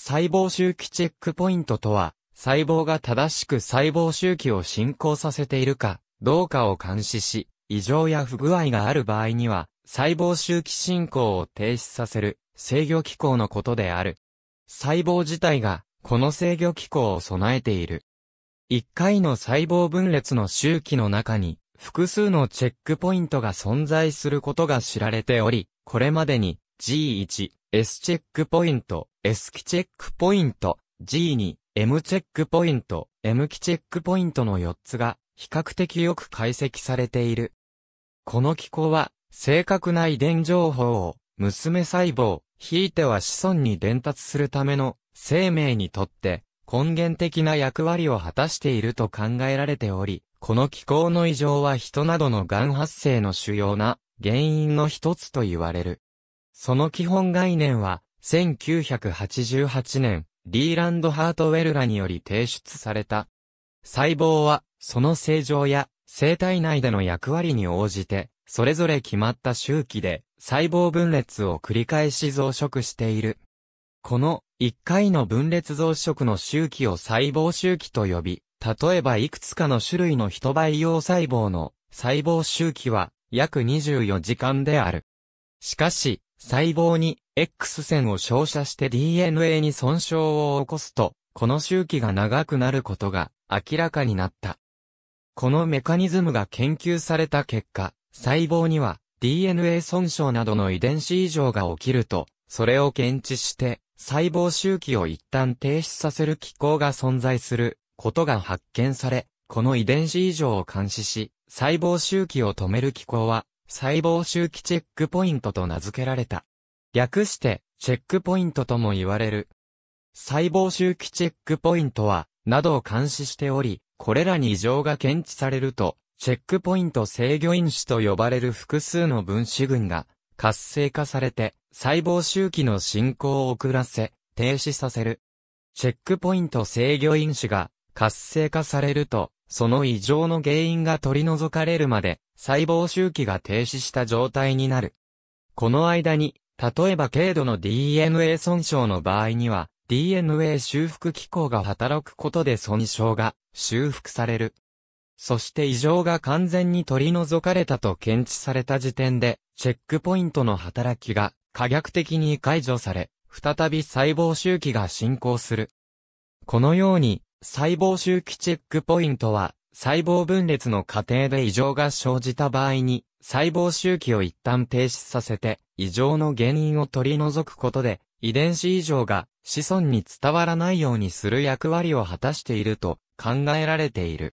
細胞周期チェックポイントとは、細胞が正しく細胞周期を進行させているか、どうかを監視し、異常や不具合がある場合には、細胞周期進行を停止させる制御機構のことである。細胞自体が、この制御機構を備えている。一回の細胞分裂の周期の中に、複数のチェックポイントが存在することが知られており、これまでに G1、S チェックポイント、S 期チェックポイント、G に M チェックポイント、M 期チェックポイントの4つが比較的よく解析されている。この機構は、正確な遺伝情報を、娘細胞、ひいては子孫に伝達するための生命にとって根源的な役割を果たしていると考えられており、この気候の異常は人などの癌発生の主要な原因の一つと言われる。その基本概念は1988年、リーランド・ハートウェルらにより提出された。細胞は、その正常や生体内での役割に応じて、それぞれ決まった周期で細胞分裂を繰り返し増殖している。この一回の分裂増殖の周期を細胞周期と呼び、例えばいくつかの種類の人培養細胞の細胞周期は約24時間である。しかし、細胞に X 線を照射して DNA に損傷を起こすと、この周期が長くなることが明らかになった。このメカニズムが研究された結果、細胞には DNA 損傷などの遺伝子異常が起きると、それを検知して細胞周期を一旦停止させる機構が存在することが発見され、この遺伝子異常を監視し、細胞周期を止める機構は細胞周期チェックポイントと名付けられた。略して、チェックポイントとも言われる。細胞周期チェックポイントは、などを監視しており、これらに異常が検知されると、チェックポイント制御因子と呼ばれる複数の分子群が、活性化されて、細胞周期の進行を遅らせ、停止させる。チェックポイント制御因子が活性化されると、その異常の原因が取り除かれるまで細胞周期が停止した状態になる。この間に、例えば軽度の DNA 損傷の場合には、DNA 修復機構が働くことで損傷が修復される。そして異常が完全に取り除かれたと検知された時点で、チェックポイントの働きが可逆的に解除され、再び細胞周期が進行する。このように、細胞周期チェックポイントは、細胞分裂の過程で異常が生じた場合に、細胞周期を一旦停止させて、異常の原因を取り除くことで、遺伝子異常が子孫に伝わらないようにする役割を果たしていると考えられている。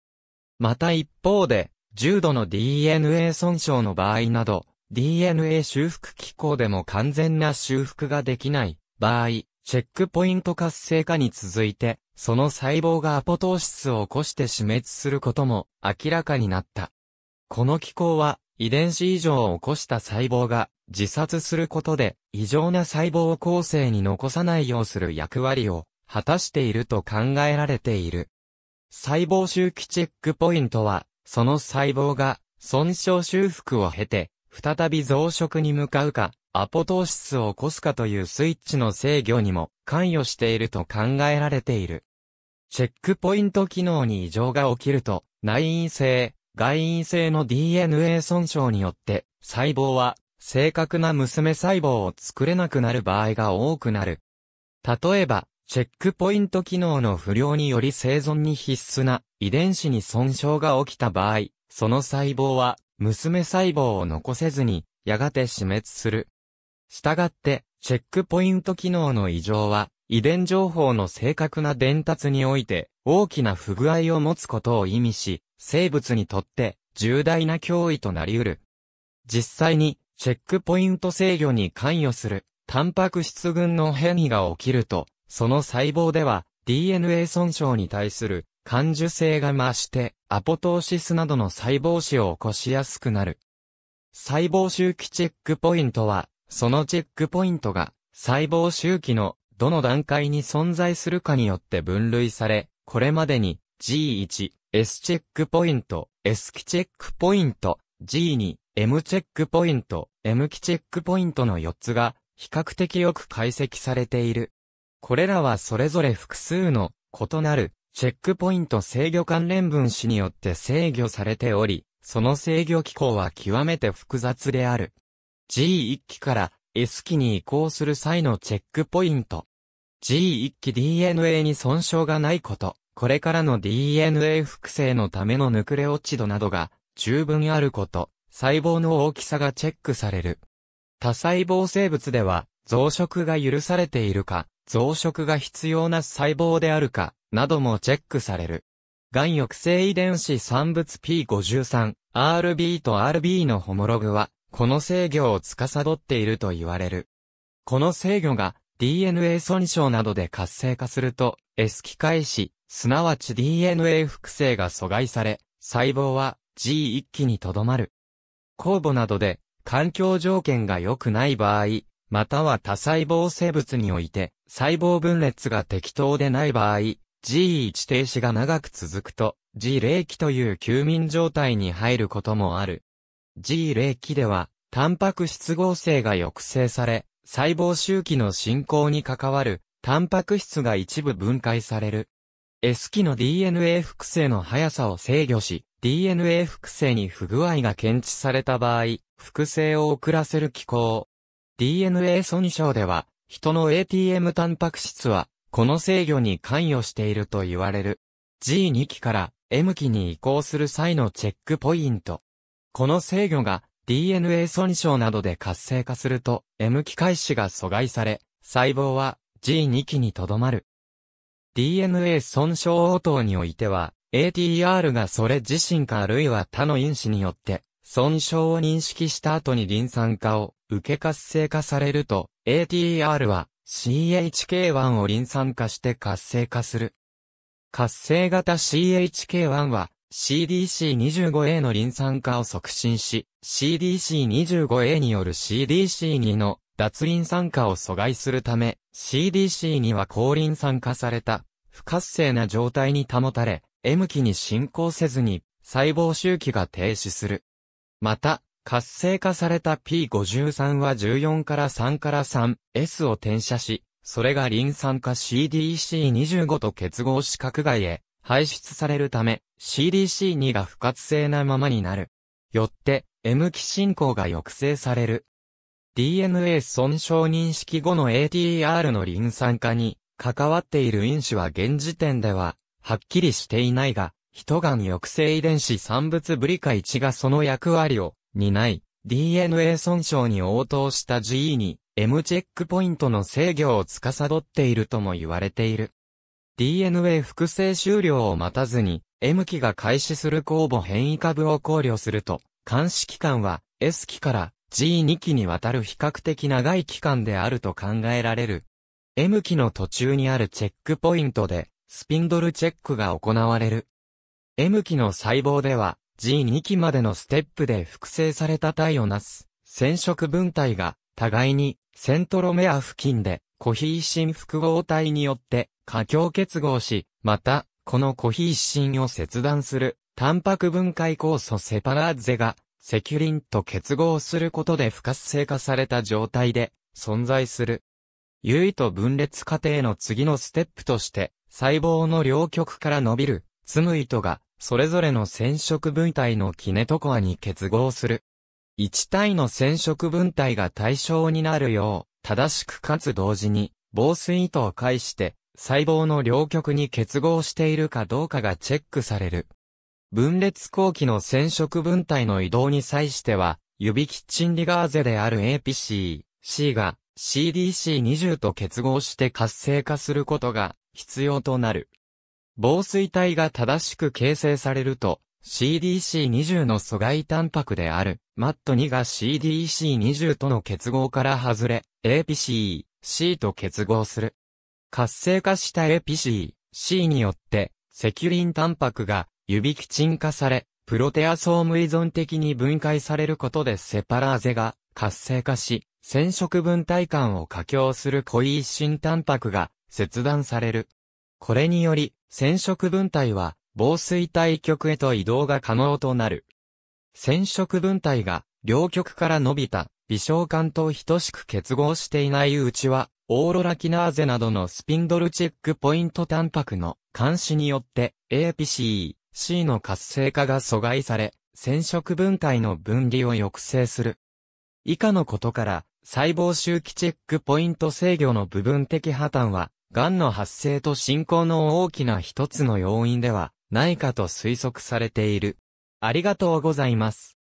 また一方で、重度の DNA 損傷の場合など、DNA 修復機構でも完全な修復ができない場合、チェックポイント活性化に続いて、その細胞がアポトーシスを起こして死滅することも明らかになった。この機構は遺伝子異常を起こした細胞が自殺することで異常な細胞構成に残さないようする役割を果たしていると考えられている。細胞周期チェックポイントは、その細胞が損傷修復を経て、再び増殖に向かうか、アポトーシスを起こすかというスイッチの制御にも関与していると考えられている。チェックポイント機能に異常が起きると、内因性、外因性の DNA 損傷によって、細胞は正確な娘細胞を作れなくなる場合が多くなる。例えば、チェックポイント機能の不良により生存に必須な遺伝子に損傷が起きた場合、その細胞は娘細胞を残せずに、やがて死滅する。したがって、チェックポイント機能の異常は、遺伝情報の正確な伝達において、大きな不具合を持つことを意味し、生物にとって重大な脅威となり得る。実際に、チェックポイント制御に関与する、タンパク質群の変異が起きると、その細胞では、DNA 損傷に対する感受性が増して、アポトーシスなどの細胞死を起こしやすくなる。細胞周期チェックポイントは、そのチェックポイントが、細胞周期のどの段階に存在するかによって分類され、これまでに G1、S チェックポイント、S 期チェックポイント、G2、M チェックポイント、M 期チェックポイントの4つが、比較的よく解析されている。これらはそれぞれ複数の異なるチェックポイント制御関連分子によって制御されており、その制御機構は極めて複雑である。G1 機から S 機に移行する際のチェックポイント。G1 機 DNA に損傷がないこと、これからの DNA 複製のためのヌクレオチドなどが十分あること、細胞の大きさがチェックされる。多細胞生物では増殖が許されているか、増殖が必要な細胞であるか、などもチェックされる。癌抑制遺伝子産物 P53、RB と RB のホモログは、この制御を司っていると言われる。この制御が DNA 損傷などで活性化すると、S 機械し、すなわち DNA 複製が阻害され、細胞は G 一気にとどまる。酵母などで環境条件が良くない場合、または多細胞生物において細胞分裂が適当でない場合、G1 停止が長く続くと G0 期という休眠状態に入ることもある。G 0期では、タンパク質合成が抑制され、細胞周期の進行に関わる、タンパク質が一部分解される。S 期の DNA 複製の速さを制御し、DNA 複製に不具合が検知された場合、複製を遅らせる機構。DNA 損傷では、人の ATM タンパク質は、この制御に関与していると言われる。G2 期から M 期に移行する際のチェックポイント。この制御が DNA 損傷などで活性化すると M 機械始が阻害され、細胞は G2 期にとどまる。DNA 損傷応答においては、ATR がそれ自身かあるいは他の因子によって、損傷を認識した後にリン酸化を受け活性化されると、ATR は CHK1 をリン酸化して活性化する。活性型 CHK1 は CDC25A の臨酸化を促進し、CDC25A による CDC2 の脱臨酸化を阻害するため、CDC2 は後臨酸化された、不活性な状態に保たれ、M 期に進行せずに、細胞周期が停止する。また、活性化された P53 は14から3から 3S を転写し、それがリン酸化 CDC25 と結合し核外へ排出されるため、CDC2 が不活性なままになる。よって、M 期進行が抑制される。DNA 損傷認識後の ATR のリン酸化に関わっている因子は現時点でははっきりしていないが、ヒトガン抑制遺伝子産物ブリカ1がその役割を担い、DNA 損傷に応答した GE に M チェックポイントの制御を司っているとも言われている。DNA 複製終了を待たずに M 期が開始する酵母変異株を考慮すると、監視期間は S 期から G2 期にわたる比較的長い期間であると考えられる。M 期の途中にあるチェックポイントで、スピンドルチェックが行われる。M 期の細胞では、G2 期までのステップで複製された体をなす、染色分体が、互いに、セントロメア付近で、コヒーシン複合体によって、過強結合し、また、このコヒー一心を切断する、タンパク分解酵素セパラーゼが、セキュリンと結合することで不活性化された状態で存在する。有意と分裂過程の次のステップとして、細胞の両極から伸びる、ツム糸が、それぞれの染色分体のキネトコアに結合する。1体の染色分体が対象になるよう、正しくかつ同時に、防水糸を介して、細胞の両極に結合しているかどうかがチェックされる。分裂後期の染色分体の移動に際しては、指キッチンリガーゼである APC、C が CDC20 と結合して活性化することが必要となる。防水体が正しく形成されると、CDC20 の阻害タンパクである、MAT2 が CDC20 との結合から外れ、APC、C と結合する。活性化したエピシー C によって、セキュリンタンパクが、ユビキチン化され、プロテアソーム依存的に分解されることでセパラーゼが活性化し、染色分体間を過強するコイーシンタンパクが切断される。これにより、染色分体は防水体極へと移動が可能となる。染色分体が両極から伸びた微小管と等しく結合していないうちは、オーロラキナーゼなどのスピンドルチェックポイントタンパクの監視によって APC、C の活性化が阻害され、染色分体の分離を抑制する。以下のことから、細胞周期チェックポイント制御の部分的破綻は、癌の発生と進行の大きな一つの要因ではないかと推測されている。ありがとうございます。